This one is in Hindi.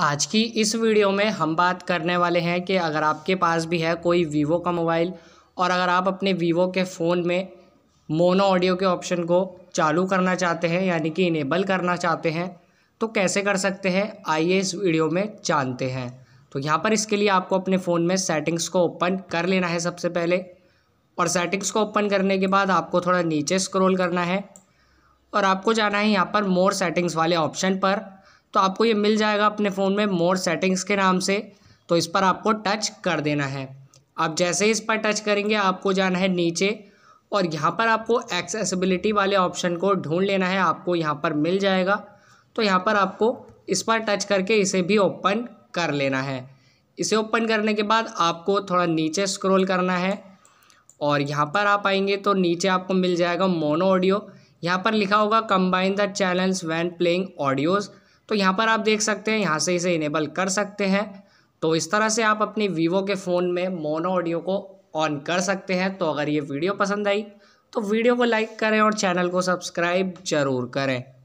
आज की इस वीडियो में हम बात करने वाले हैं कि अगर आपके पास भी है कोई वीवो का मोबाइल और अगर आप अपने वीवो के फ़ोन में मोनो ऑडियो के ऑप्शन को चालू करना चाहते हैं यानी कि इनेबल करना चाहते हैं तो कैसे कर सकते हैं आइए इस वीडियो में जानते हैं तो यहाँ पर इसके लिए आपको अपने फ़ोन में सेटिंग्स को ओपन कर लेना है सबसे पहले और सेटिंग्स को ओपन करने के बाद आपको थोड़ा नीचे स्क्रोल करना है और आपको जाना है यहाँ पर मोर सेटिंग्स वाले ऑप्शन पर तो आपको ये मिल जाएगा अपने फ़ोन में मोर सेटिंग्स के नाम से तो इस पर आपको टच कर देना है आप जैसे ही इस पर टच करेंगे आपको जाना है नीचे और यहाँ पर आपको एक्सेसिबिलिटी वाले ऑप्शन को ढूंढ लेना है आपको यहाँ पर मिल जाएगा तो यहाँ पर आपको इस पर टच करके इसे भी ओपन कर लेना है इसे ओपन करने के बाद आपको थोड़ा नीचे स्क्रॉल करना है और यहाँ पर आप आएंगे तो नीचे आपको मिल जाएगा मोनो ऑडियो यहाँ पर लिखा होगा combine the channels when playing audios तो यहाँ पर आप देख सकते हैं यहाँ से इसे इनेबल कर सकते हैं तो इस तरह से आप अपने वीवो के फ़ोन में मोनो ऑडियो को ऑन कर सकते हैं तो अगर ये वीडियो पसंद आई तो वीडियो को लाइक करें और चैनल को सब्सक्राइब जरूर करें